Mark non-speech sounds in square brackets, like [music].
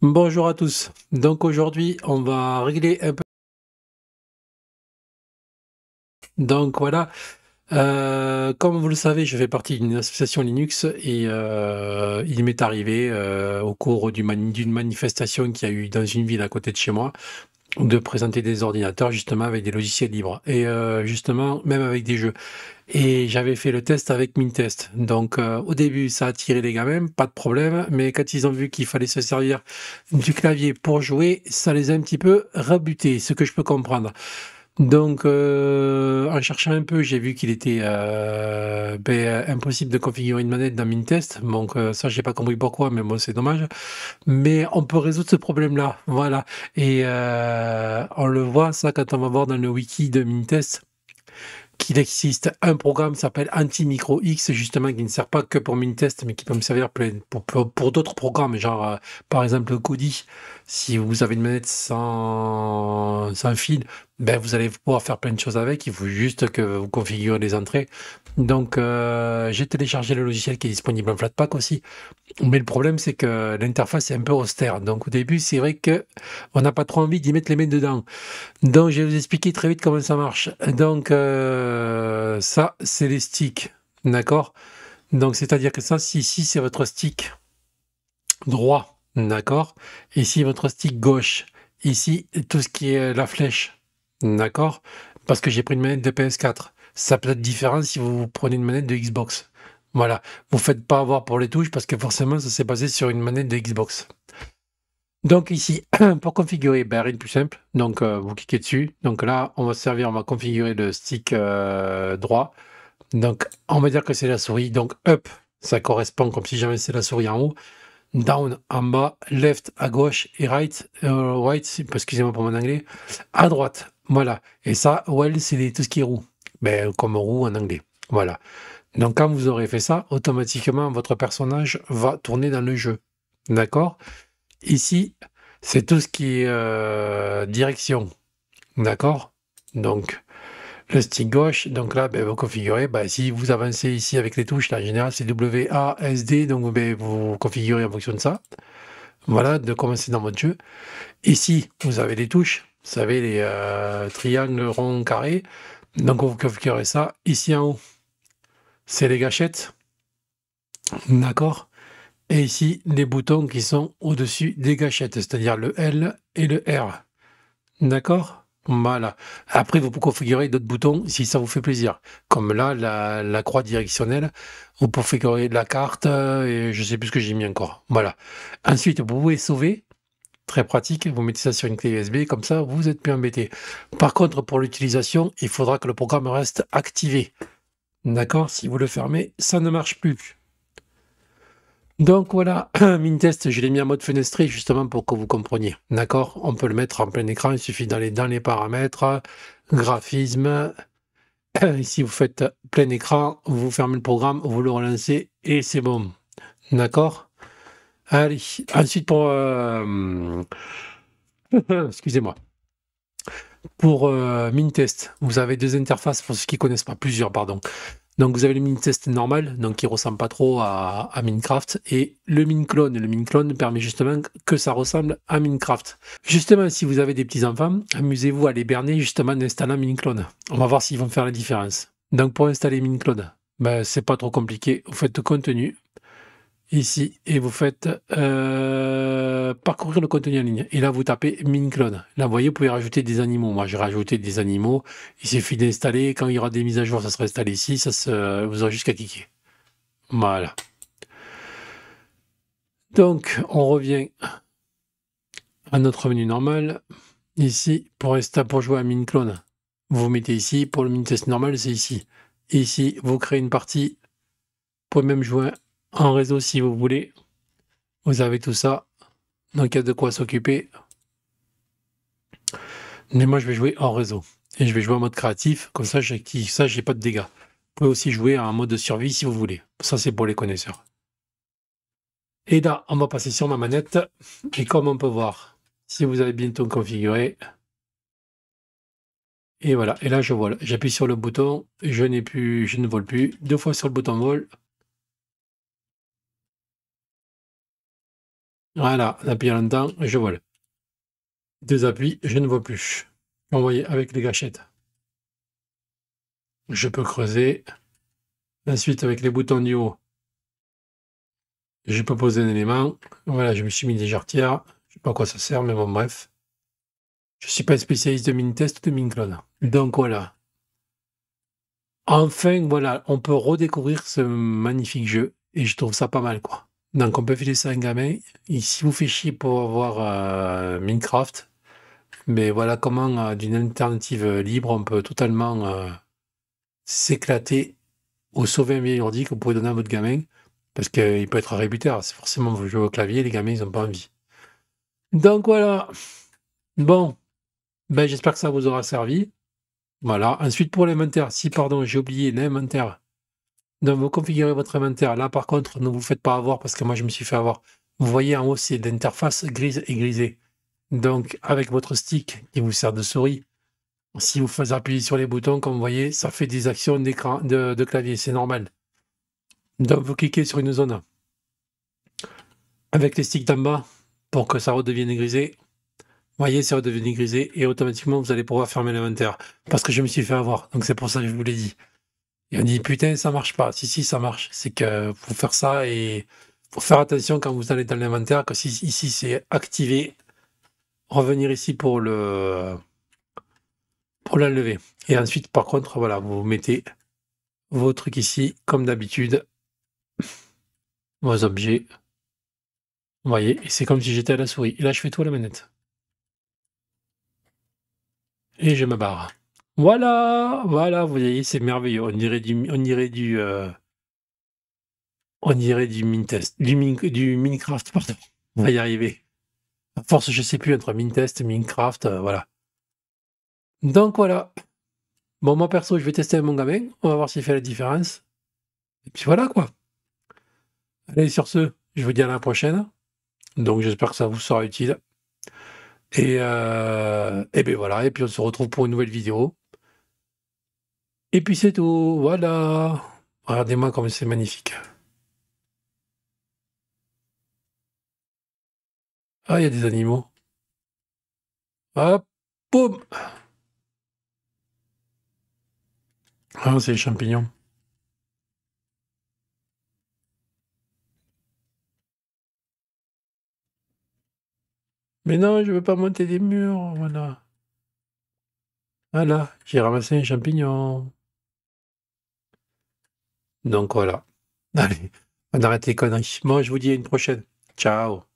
Bonjour à tous. Donc aujourd'hui, on va régler un peu. Donc voilà. Euh, comme vous le savez, je fais partie d'une association Linux et euh, il m'est arrivé euh, au cours d'une manifestation qui a eu dans une ville à côté de chez moi de présenter des ordinateurs justement avec des logiciels libres et euh, justement même avec des jeux. Et j'avais fait le test avec Mintest. Donc euh, au début, ça a tiré les gamins, pas de problème, mais quand ils ont vu qu'il fallait se servir du clavier pour jouer, ça les a un petit peu rebutés, ce que je peux comprendre. Donc, euh, en cherchant un peu, j'ai vu qu'il était euh, ben, impossible de configurer une manette dans Mintest. Donc, euh, ça, j'ai pas compris pourquoi, mais bon, c'est dommage. Mais on peut résoudre ce problème-là. Voilà. Et on le voit, ça, quand on va voir dans le wiki de Mintest qu'il existe un programme qui s'appelle AntiMicroX, X, justement, qui ne sert pas que pour Mintest, mais qui peut me servir pour, d'autres programmes, genre par exemple Kodi. Si vous avez une manette sans fil, ben, vous allez pouvoir faire plein de choses avec. Il faut juste que vous configurez les entrées. Donc, euh, j'ai téléchargé le logiciel qui est disponible en Flatpak aussi. Mais le problème, c'est que l'interface est un peu austère. Donc, au début, c'est vrai que on n'a pas trop envie d'y mettre les mains dedans. Donc, je vais vous expliquer très vite comment ça marche. Donc, euh, ça, c'est les sticks. D'accord Donc, c'est-à-dire que ça, ici, c'est votre stick droit. D'accord Ici, votre stick gauche. Ici, tout ce qui est la flèche D'accord Parce que j'ai pris une manette de PS4. Ça peut être différent si vous prenez une manette de Xbox. Voilà. Vous ne faites pas avoir pour les touches parce que forcément, ça s'est basé sur une manette de Xbox. Donc ici, [clears throat] pour configurer, ben, rien de plus simple. Donc euh, vous cliquez dessus. Donc là, on va servir, on va configurer le stick euh, droit. Donc on va dire que c'est la souris. Donc up, ça correspond comme si jamais c'est la souris en haut down en bas, left à gauche et right, excusez-moi euh, pour mon anglais, à droite. Voilà. Et ça, well, c'est tout ce qui est roue. Ben, comme roue en anglais. Voilà. Donc quand vous aurez fait ça, automatiquement, votre personnage va tourner dans le jeu. D'accord Ici, c'est tout ce qui est euh, direction. D'accord Donc, le stick gauche. Donc là, ben, vous configurez, ben, si vous avancez ici avec les touches, là, en général c'est D. donc ben, vous configurez en fonction de ça. Voilà, de commencer dans votre jeu. Ici, vous avez les touches, vous savez, les euh, triangles, ronds, carrés. Donc vous configurez ça. Ici en haut, c'est les gâchettes. D'accord Et ici, les boutons qui sont au-dessus des gâchettes, c'est-à-dire le L et le R. D'accord voilà. Après, vous pouvez configurer d'autres boutons si ça vous fait plaisir. Comme là, la, croix directionnelle, vous pouvez configurer la carte euh, et je sais plus ce que j'ai mis encore. Voilà. Ensuite, vous pouvez sauver. Très pratique. Vous mettez ça sur une clé USB. Comme ça, vous êtes plus embêté. Par contre, pour l'utilisation, il faudra que le programme reste activé. D'accord Si vous le fermez, ça ne marche plus. Donc voilà, [clears throat] Mintest, je l'ai mis en mode fenestré justement pour que vous compreniez. D'accord On peut le mettre en plein écran, il suffit d'aller dans les paramètres, graphisme. Ici, [clears throat] vous faites plein écran, vous fermez le programme, vous le relancez et c'est bon. D'accord Allez, ensuite pour... Euh, [clears throat] excusez-moi. Pour euh, Mintest, vous avez deux interfaces pour ceux qui ne connaissent pas, plusieurs, pardon. Donc vous avez le mini-test normal, donc qui ressemble pas trop à, Minecraft, et le min-clone. Le min-clone permet justement que ça ressemble à Minecraft. Justement, si vous avez des petits-enfants, amusez-vous à les berner justement en installant min-clone. On va voir s'ils vont faire la différence. Donc pour installer Minclone, clone ben, c'est pas trop compliqué. Vous faites contenu, ici et vous faites euh, parcourir le contenu en ligne. Et là, vous tapez Minclone. Là, vous voyez, vous pouvez rajouter des animaux. Moi, j'ai rajouté des animaux. Il suffit d'installer. Quand il y aura des mises à jour, ça sera installé ici. Ça se... Vous aurez jusqu'à cliquer. Voilà. Donc, on revient à notre menu normal. Ici, pour, pour jouer à Minclone, vous mettez ici. Pour le test normal, c'est ici. Ici, vous créez une partie. pour même jouer en réseau si vous voulez. Vous avez tout ça. Donc il y a de quoi s'occuper. Mais moi je vais jouer en réseau. Et je vais jouer en mode créatif, comme ça j'ai ça j'ai pas de dégâts. Vous pouvez aussi jouer en mode de survie si vous voulez. Ça c'est pour les connaisseurs. Et là, on va passer sur ma manette. Et comme on peut voir, si vous avez bientôt configuré. Et voilà. Et là, je vois, J'appuie sur le bouton. Je n'ai plus, je ne vole plus. Deux fois sur le bouton vol. Voilà, l'appui en longtemps, je vois Deux appuis, je ne vois plus. Vous voyez, avec les gâchettes. Je peux creuser. Ensuite, avec les boutons du haut, je peux poser un élément. Voilà, je me suis mis des jarretières. Je ne sais pas à quoi ça sert, mais bon, bref. Je ne suis pas spécialiste de test ou de Minclone. Donc voilà. Enfin, voilà, on peut redécouvrir ce magnifique jeu. Et je trouve ça pas mal, quoi. Donc on peut filer ça à un gamin. Ici vous fait chier pour avoir euh, Minecraft, mais voilà comment euh, d'une alternative euh, libre, on peut totalement s'éclater au sauver un vieil ordi que vous pouvez donner à votre gamin, parce qu'il peut être rébutaire, C'est forcément vous jouez au clavier, les gamins, ils n'ont pas envie. Donc voilà. Bon, ben, j'espère que ça vous aura servi. Voilà. Ensuite, pour l'inventaire, si pardon, j'ai oublié l'inventaire, donc, vous configurez votre inventaire. Là, par contre, ne vous faites pas avoir parce que moi, je me suis fait avoir. Vous voyez en haut, c'est l'interface grise et grisée. Donc, avec votre stick qui vous sert de souris, si vous faites appuyer sur les boutons, comme vous voyez, ça fait des actions de, de clavier. C'est normal. Donc, vous cliquez sur une zone avec les sticks d'en bas pour que ça redevienne grisé. Vous voyez, ça redevient grisé et automatiquement, vous allez pouvoir fermer l'inventaire parce que je me suis fait avoir. Donc, c'est pour ça que je vous l'ai dit. Et on dit putain, ça marche pas. Si, si, ça marche. C'est que pour faire ça et faire attention quand vous allez dans l'inventaire que si ici c'est activé, revenir ici pour le pour l'enlever. Et ensuite, par contre, voilà, vous mettez vos trucs ici comme d'habitude, vos objets. Vous voyez, c'est comme si j'étais à la souris. Et là, je fais tout à la manette. Et je me barre. Voilà, voilà, vous voyez, c'est merveilleux. On dirait du, on dirait du, euh, on dirait du Mintest, du, Minecraft, pardon. On va y arriver. À force, je sais plus entre Mintest, Minecraft, euh, voilà. Donc voilà. Bon, moi perso, je vais tester mon gamin. On va voir s'il fait la différence. Et puis voilà quoi. Allez, sur ce, je vous dis à la prochaine. Donc j'espère que ça vous sera utile. Et, euh, et ben voilà, et puis on se retrouve pour une nouvelle vidéo. Et puis c'est tout, voilà. Regardez-moi comme c'est magnifique. Ah, il y a des animaux. Hop, boum Ah, c'est les champignons. Mais non, je veux pas monter des murs, voilà. Voilà, ah j'ai ramassé un champignons. Donc voilà. Allez, on arrête les conneries. Moi, je vous dis à une prochaine. Ciao.